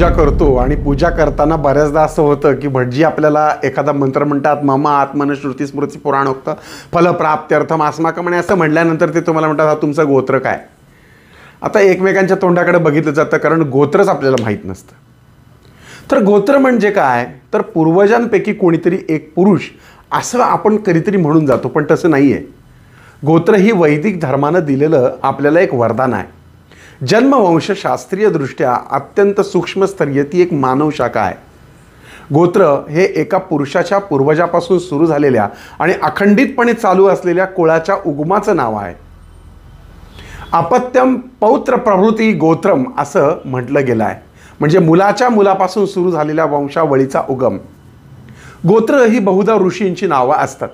पूजा करतो आणि पूजा करताना बऱ्याचदा असं होतं की भटजी आपल्याला एखादा मंत्र म्हणतात ममा आत्मन श्रुती स्मृती पुराण होतं फलप्राप्त्यर्थम आस्माकमणे असं म्हटल्यानंतर ते तुम्हाला म्हणतात हा तुमचं गोत्र काय आता एकमेकांच्या तोंडाकडे बघितलं जातं कारण गोत्रच आपल्याला माहीत नसतं तर गोत्र म्हणजे काय तर पूर्वजांपैकी कोणीतरी एक पुरुष असं आपण कधीतरी म्हणून जातो पण तसं नाही आहे गोत्र ही वैदिक धर्मानं दिलेलं आपल्याला एक वरदान आहे जन्मवंश दृष्ट्या अत्यंत सूक्ष्मस्तरीय ती एक मानव शाखा आहे गोत्र हे एका पुरुषाच्या पूर्वजापासून सुरू झालेल्या आणि अखंडितपणे चालू असलेल्या कुळाच्या उगमाचं नाव आहे अपत्यम पौत्र प्रभृती गोत्रम असं म्हटलं गेलं आहे म्हणजे मुलाच्या मुलापासून सुरू झालेल्या वंशावळीचा उगम गोत्र ही बहुधा ऋषींची नावं असतात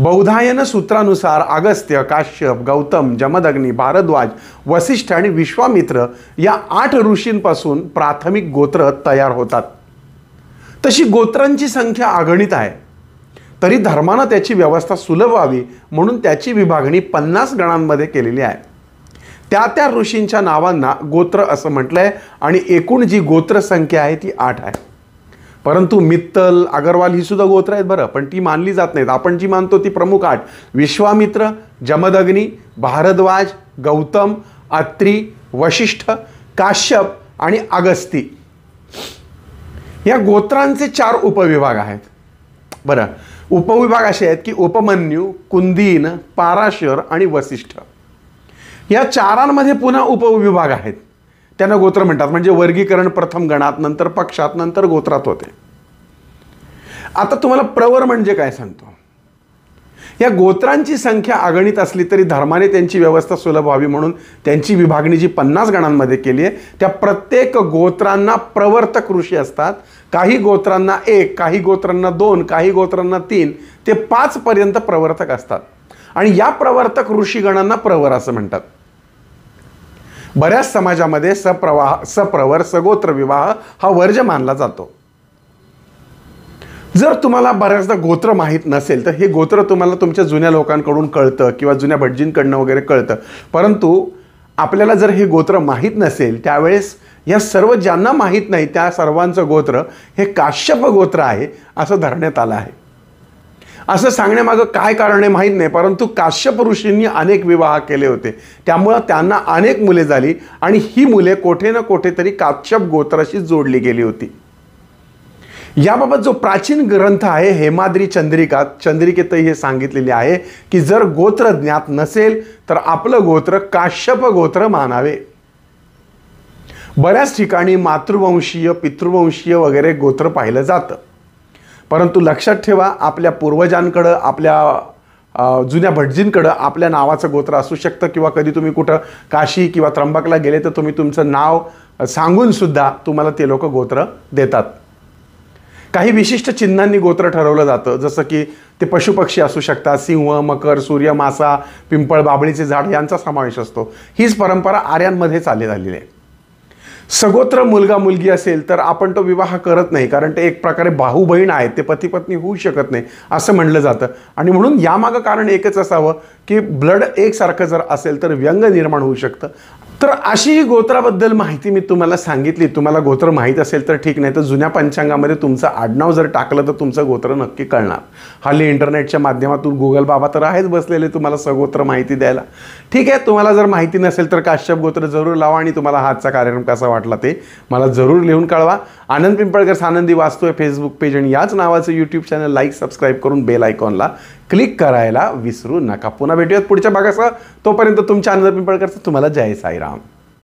बौधायन सूत्रानुसार अगस्त्य काश्यप गौतम जमदग्नी भारद्वाज वसिष्ठ आणि विश्वामित्र या आठ ऋषींपासून प्राथमिक गोत्र तयार होतात तशी गोत्रांची संख्या आगणित आहे तरी धर्मानं त्याची व्यवस्था सुलभ व्हावी म्हणून त्याची विभागणी पन्नास गणांमध्ये केलेली आहे त्या त्या ऋषींच्या नावांना गोत्र असं म्हटलं आहे आणि एकूण जी गोत्रसंख्या आहे ती आठ आहे परंतु मित्तल अगरवाल ही सुद्धा गोत्र आहेत बरं पण ती मानली जात नाहीत आपण जी मानतो ती प्रमुख आठ विश्वामित्र जमदग्नी भारद्वाज गौतम अत्री वशिष्ठ काश्यप आणि अगस्ती या गोत्रांचे चार उपविभाग आहेत बरं उपविभाग असे आहेत की उपमन्यू कुंदीन पाराशर आणि वसिष्ठ या चारांमध्ये पुन्हा उपविभाग आहेत त्यांना गोत्र म्हणतात म्हणजे वर्गीकरण प्रथम गणात नंतर पक्षात नंतर गोत्रात होते आता तुम्हाला प्रवर म्हणजे काय सांगतो या गोत्रांची संख्या अगणित असली तरी धर्माने त्यांची व्यवस्था सुलभ व्हावी म्हणून त्यांची विभागणी जी पन्नास गणांमध्ये केली आहे त्या प्रत्येक गोत्रांना प्रवर्तक ऋषी असतात काही गोत्रांना एक काही गोत्रांना दोन काही गोत्रांना तीन ते पाचपर्यंत प्रवर्तक असतात आणि या प्रवर्तक ऋषीगणांना प्रवर असं म्हणतात बऱ्याच समाजामध्ये सप्रवाह सप्रवर सगोत्र विवाह हा वर्ज मानला जातो जर तुम्हाला बऱ्याचदा गोत्र माहीत नसेल तर हे गोत्र तुम्हाला तुमच्या जुन्या लोकांकडून कळतं किंवा जुन्या भटजींकडनं वगैरे कळतं परंतु आपल्याला जर हे गोत्र माहीत नसेल त्यावेळेस या सर्व ज्यांना माहीत नाही त्या सर्वांचं गोत्र हे काश्यप गोत्र आहे असं धरण्यात आलं आहे असं सांगण्यामागं काय कारण आहे माहीत नाही परंतु काश्यप ऋषींनी अनेक विवाह केले होते त्यामुळं त्यांना अनेक मुले झाली आणि ही मुले कोठे ना कोठेतरी काश्यप गोत्राशी जोडली गेली होती याबाबत जो प्राचीन ग्रंथ आहे हेमाद्री चंद्रिका चंद्रिकेतही हे सांगितलेले आहे की जर गोत्र ज्ञात नसेल तर आपलं गोत्र काश्यप गोत्र मानावे बऱ्याच ठिकाणी मातृवंशीय पितृवंशीय वगैरे गोत्र पाहिलं जातं परंतु लक्षात ठेवा आपल्या पूर्वजांकडं आपल्या जुन्या भटजींकडं आपल्या नावाचं गोत्र असू शकतं किंवा कधी तुम्ही कुठं काशी किंवा त्र्यंबकला गेले तर तुम्ही तुमचं नाव सांगूनसुद्धा तुम्हाला ते लोक गोत्र देतात काही विशिष्ट चिन्हांनी गोत्र ठरवलं जातं जसं की ते पशुपक्षी असू शकतात सिंह मकर सूर्य मासा पिंपळ बाबळीचे झाड यांचा समावेश असतो हीच परंपरा आर्यांमध्ये चालली झालेली आहे सगोत्र मुलगा मुलगी असेल तर आपण तो विवाह करत नाही कारण ते एक प्रकारे भाऊ बहीण आहेत ते पत्नी होऊ शकत नाही असं म्हणलं जातं आणि म्हणून यामागं कारण एकच असावं की ब्लड एकसारखं जर असेल तर व्यंग निर्माण होऊ शकतं तर अशी ही गोत्राबद्दल माहिती मी तुम्हाला सांगितली तुम्हाला गोत्र माहीत असेल तर ठीक नाही तर जुन्या पंचांगामध्ये तुमचं आडनाव जर टाकलं तर तुमचं गोत्र नक्की कळणार हल्ली इंटरनेटच्या माध्यमातून गुगल बाबा तर आहेच बसलेले तुम्हाला सगोत्र माहिती द्यायला ठीक आहे तुम्हाला जर माहिती नसेल तर काश्यप गोत्र जरूर लावा आणि तुम्हाला आजचा कार्यक्रम कसा वाटला ते मला जरूर लिहून कळवा आनंद पिंपळकर सानंदी वाचतोय फेसबुक पेज आणि याच नावाचं यूट्यूब चॅनल लाईक सबस्क्राईब करून बेल आयकॉनला क्लिक करायला विसरू नका पुन्हा भेटूयात पुढच्या भागासह तोपर्यंत तुमच्या आनंद पिंपळकरचं तुम्हाला जय साईराम